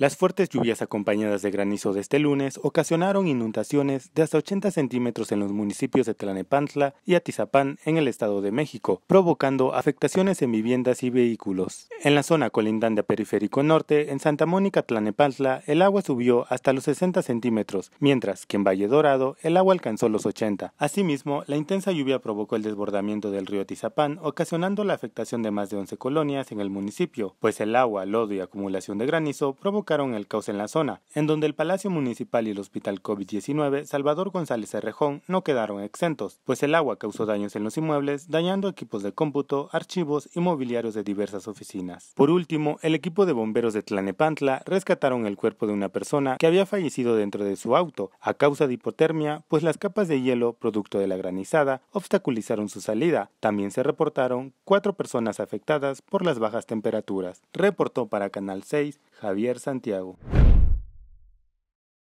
Las fuertes lluvias acompañadas de granizo de este lunes ocasionaron inundaciones de hasta 80 centímetros en los municipios de Tlanepantla y Atizapán en el Estado de México, provocando afectaciones en viviendas y vehículos. En la zona colindante a Periférico Norte, en Santa Mónica, Tlanepantla, el agua subió hasta los 60 centímetros, mientras que en Valle Dorado el agua alcanzó los 80. Asimismo, la intensa lluvia provocó el desbordamiento del río Atizapán, ocasionando la afectación de más de 11 colonias en el municipio, pues el agua, lodo y acumulación de granizo provocó el caos en la zona, en donde el Palacio Municipal y el Hospital COVID-19 Salvador González Cerrejón no quedaron exentos, pues el agua causó daños en los inmuebles, dañando equipos de cómputo, archivos y mobiliarios de diversas oficinas. Por último, el equipo de bomberos de Tlanepantla rescataron el cuerpo de una persona que había fallecido dentro de su auto a causa de hipotermia, pues las capas de hielo, producto de la granizada, obstaculizaron su salida. También se reportaron cuatro personas afectadas por las bajas temperaturas. Reportó para Canal 6 Javier Santiago.